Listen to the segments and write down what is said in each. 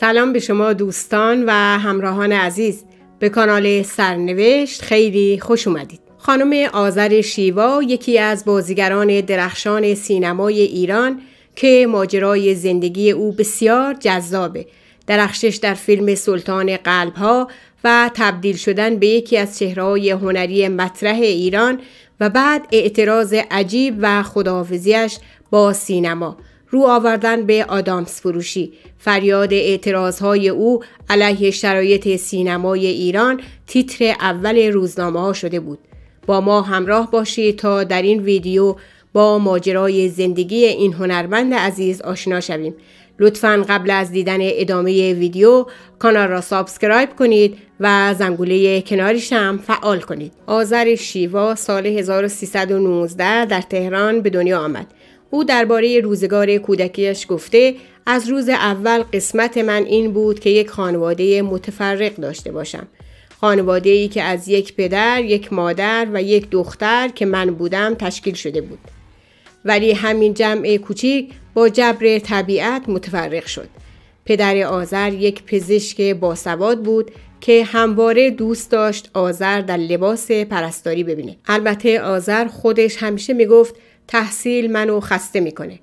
سلام به شما دوستان و همراهان عزیز به کانال سرنوشت خیلی خوش اومدید خانم آذر شیوا یکی از بازیگران درخشان سینمای ایران که ماجرای زندگی او بسیار جذابه درخشش در فیلم سلطان قلبها و تبدیل شدن به یکی از چهرهای هنری مطرح ایران و بعد اعتراض عجیب و خداحافظیش با سینما رو آوردن به آدامس فروشی فریاد اعتراضهای او علیه شرایط سینمای ایران تیتر اول روزنامه ها شده بود با ما همراه باشید تا در این ویدیو با ماجرای زندگی این هنرمند عزیز آشنا شویم لطفا قبل از دیدن ادامه ویدیو کانال را سابسکرایب کنید و زنگوله کنارش هم فعال کنید آذر شیوا سال 1319 در تهران به دنیا آمد او درباره روزگار کودکیش گفته از روز اول قسمت من این بود که یک خانواده متفرق داشته باشم خانواده ای که از یک پدر، یک مادر و یک دختر که من بودم تشکیل شده بود ولی همین جمع کوچیک با جبر طبیعت متفرق شد پدر آذر یک پزشک باسواد بود که همواره دوست داشت آذر در لباس پرستاری ببینه البته آذر خودش همیشه میگفت تحصیل منو خسته میکنه.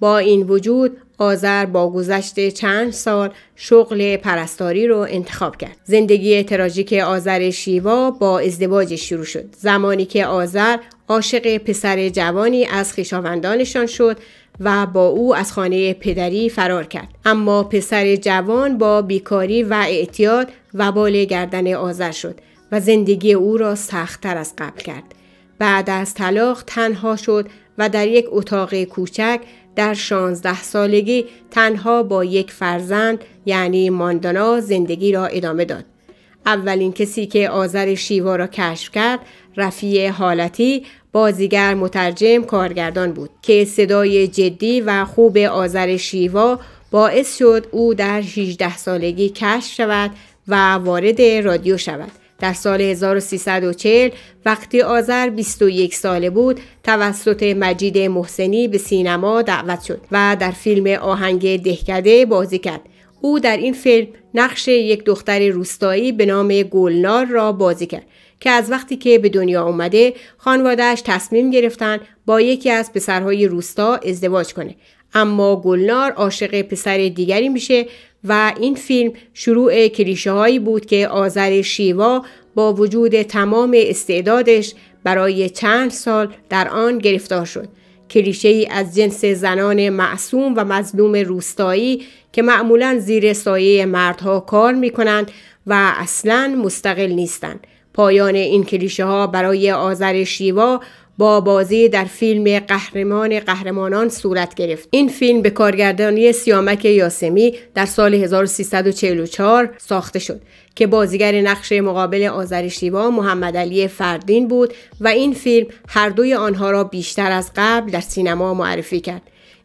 با این وجود آذر با گذشت چند سال شغل پرستاری رو انتخاب کرد. زندگی تراژیک آذر شیوا با ازدواج شروع شد. زمانی که آذر عاشق پسر جوانی از خویشاوندانشان شد و با او از خانه پدری فرار کرد اما پسر جوان با بیکاری و اعتیاد بال گردن آذر شد و زندگی او را سختتر از قبل کرد بعد از طلاق تنها شد و در یک اتاق کوچک در 16 سالگی تنها با یک فرزند یعنی ماندانا زندگی را ادامه داد. اولین کسی که آذر شیوا را کشف کرد رفیع حالتی بازیگر مترجم کارگردان بود که صدای جدی و خوب آذر شیوا باعث شد او در 18 سالگی کشف شود و وارد رادیو شود در سال 1340 وقتی آذر 21 ساله بود توسط مجید محسنی به سینما دعوت شد و در فیلم آهنگ دهکده بازی کرد او در این فیلم نقش یک دختر روستایی به نام گلنار را بازی کرد که از وقتی که به دنیا آمده خانوادهش تصمیم گرفتن با یکی از پسرهای روستا ازدواج کنه اما گلنار عاشق پسر دیگری میشه و این فیلم شروع کلیشه هایی بود که آذر شیوا با وجود تمام استعدادش برای چند سال در آن گرفتار شد کلیشه ای از جنس زنان معصوم و مظلوم روستایی که معمولا زیر سایه مردها کار می کنند و اصلا مستقل نیستند. پایان این کلیشه ها برای آذر شیوا با بازی در فیلم قهرمان قهرمانان صورت گرفت این فیلم به کارگردانی سیامک یاسمی در سال 1344 ساخته شد که بازیگر نقش مقابل آذر شیوا محمد علی فردین بود و این فیلم هر دوی آنها را بیشتر از قبل در سینما معرفی کرد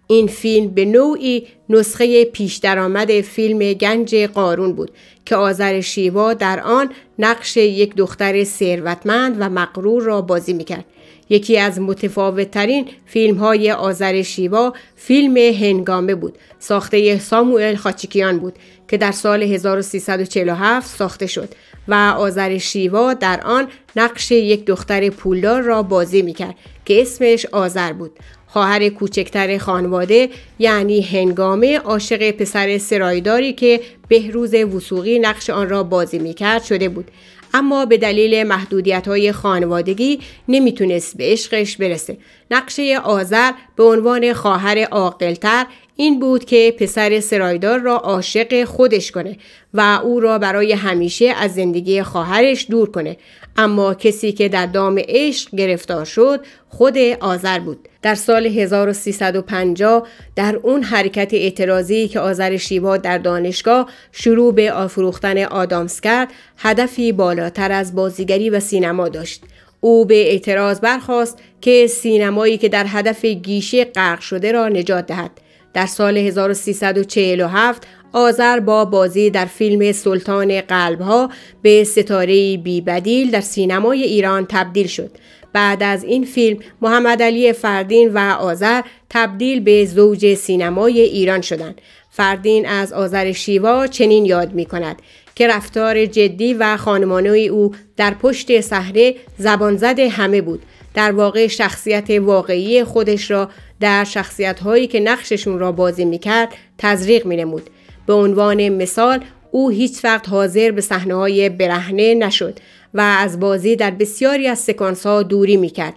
این فیلم به نوعی نسخه پیش درآمد فیلم گنج قارون بود که آذر شیوا در آن نقش یک دختر ثروتمند و مقرور را بازی میکرد یکی از متفاوتترین فیلم های آذر شیوا فیلم هنگامه بود ساخته ساموئل خاچیکیان بود که در سال 1347 ساخته شد و آذر شیوا در آن نقش یک دختر پولدار را بازی میکرد که اسمش آذر بود خواهر کوچکتر خانواده یعنی هنگامه عاشق پسر سرایداری که بهروز وسوقی نقش آن را بازی میکرد شده بود اما به دلیل محدودیت های خانوادگی نمیتونست به عشقش برسه نقشه آذر به عنوان خواهر عاقلتر این بود که پسر سرایدار را عاشق خودش کنه و او را برای همیشه از زندگی خواهرش دور کنه اما کسی که در دام عشق گرفتار شد خود آذر بود در سال 1350 در اون حرکت اعتراضی که آذر شیوا در دانشگاه شروع به آفروختن آدامس کرد هدفی بالاتر از بازیگری و سینما داشت او به اعتراض برخواست که سینمایی که در هدف گیشه غرق شده را نجات دهد در سال 1347 آذر با بازی در فیلم سلطان قلبها به ستاره بی بدیل در سینمای ایران تبدیل شد. بعد از این فیلم محمد علی فردین و آذر تبدیل به زوج سینمای ایران شدند. فردین از آذر شیوا چنین یاد می کند که رفتار جدی و خانمانه او در پشت صحنه زبانزد همه بود در واقع شخصیت واقعی خودش را در شخصیت هایی که نقششون را بازی میکرد تزریق مینمود به عنوان مثال او هیچ وقت حاضر به صحنه های برهنه نشد و از بازی در بسیاری از سکانس ها دوری میکرد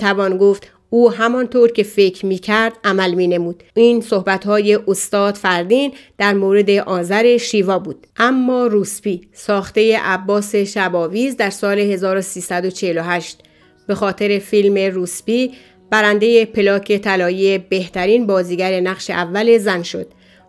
توان گفت او همانطور که فکر می کرد عمل می نمود. این صحبت های استاد فردین در مورد آذر شیوا بود. اما روسپی ساخته عباس شباویز در سال 1348 به خاطر فیلم روسپی برنده پلاک طلایی بهترین بازیگر نقش اول زن شد.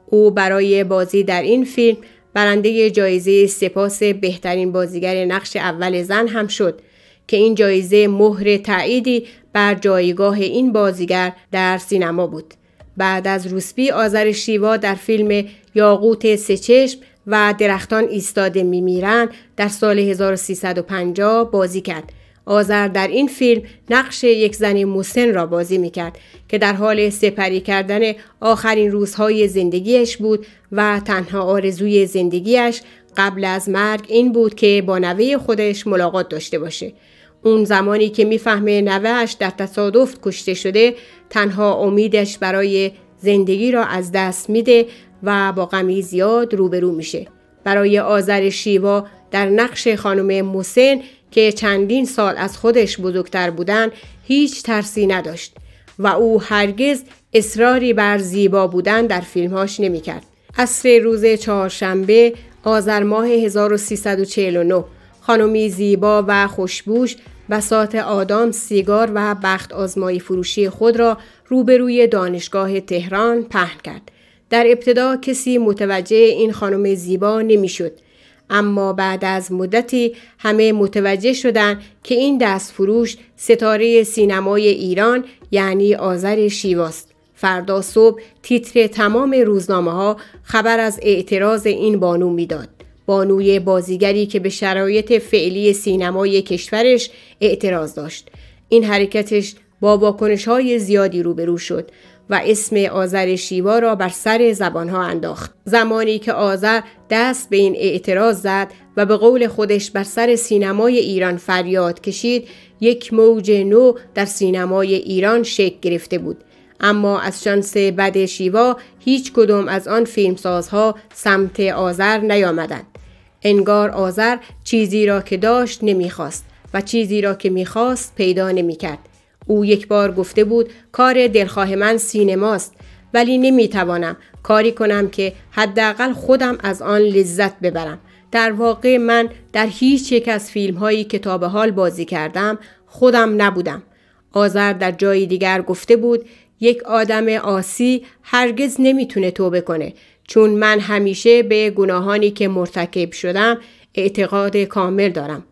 او برای بازی در این فیلم برنده جایزه سپاس بهترین بازیگر نقش اول زن هم شد که این جایزه مهر تعییدی بر جایگاه این بازیگر در سینما بود. بعد از روسپی آذر شیوا در فیلم یاقوت سه و درختان ایستاده میمیرن در سال 1350 بازی کرد آذر در این فیلم نقش یک زن موسن را بازی می کرد که در حال سپری کردن آخرین روزهای زندگیش بود و تنها آرزوی زندگیش قبل از مرگ این بود که با نوه خودش ملاقات داشته باشه. اون زمانی که میفهمه نوهش در تصادف کشته شده تنها امیدش برای زندگی را از دست میده و با غمی زیاد روبرو میشه. برای آذر شیوا در نقش خانم موسن که چندین سال از خودش بزرگتر بودن هیچ ترسی نداشت و او هرگز اصراری بر زیبا بودن در فیلمهاش نمیکرد. عصر روز چهارشنبه آذر ماه 1349 خانمی زیبا و خوشبوش بسات آدام سیگار و بخت آزمایی فروشی خود را روبروی دانشگاه تهران پهن کرد. در ابتدا کسی متوجه این خانم زیبا نمیشد اما بعد از مدتی همه متوجه شدند که این دستفروش ستاره سینمای ایران یعنی آذر شیواست. فردا صبح تیتر تمام روزنامه ها خبر از اعتراض این بانو میداد. بانوی بازیگری که به شرایط فعلی سینمای کشورش اعتراض داشت. این حرکتش با واکنش های زیادی روبرو شد و اسم آذر شیوا را بر سر زبانها انداخت زمانی که آذر دست به این اعتراض زد و به قول خودش بر سر سینمای ایران فریاد کشید یک موج نو در سینمای ایران شکل گرفته بود اما از شانس بد شیوا هیچ کدام از آن فیلمسازها سمت آذر نیامدند انگار آذر چیزی را که داشت نمیخواست و چیزی را که میخواست پیدا نمیکرد او یک بار گفته بود کار دلخواه من سینماست ولی نمیتوانم کاری کنم که حداقل خودم از آن لذت ببرم در واقع من در هیچ یک از فیلم هایی که تا به حال بازی کردم خودم نبودم آذر در جای دیگر گفته بود یک آدم آسی هرگز نمیتونه توبه کنه چون من همیشه به گناهانی که مرتکب شدم اعتقاد کامل دارم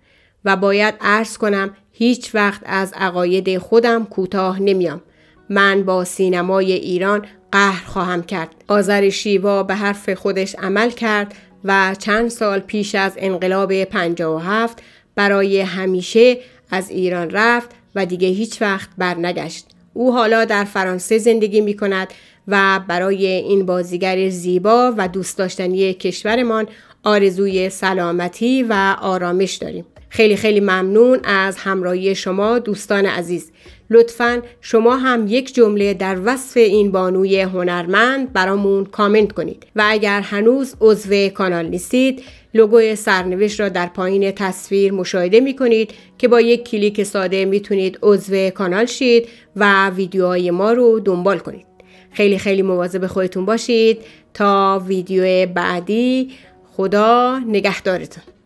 و باید عرض کنم هیچ وقت از عقاید خودم کوتاه نمیام. من با سینمای ایران قهر خواهم کرد. آذر شیوا به حرف خودش عمل کرد و چند سال پیش از انقلاب 57 برای همیشه از ایران رفت و دیگه هیچ وقت برنگشت. او حالا در فرانسه زندگی می کند و برای این بازیگر زیبا و دوست داشتنی کشورمان آرزوی سلامتی و آرامش داریم. خیلی خیلی ممنون از همراهی شما دوستان عزیز لطفا شما هم یک جمله در وصف این بانوی هنرمند برامون کامنت کنید و اگر هنوز عضو کانال نیستید لوگوی سرنوشت را در پایین تصویر مشاهده می کنید که با یک کلیک ساده میتونید عضو کانال شید و ویدیوهای ما رو دنبال کنید خیلی خیلی مواظب خودتون باشید تا ویدیو بعدی خدا نگهدارتون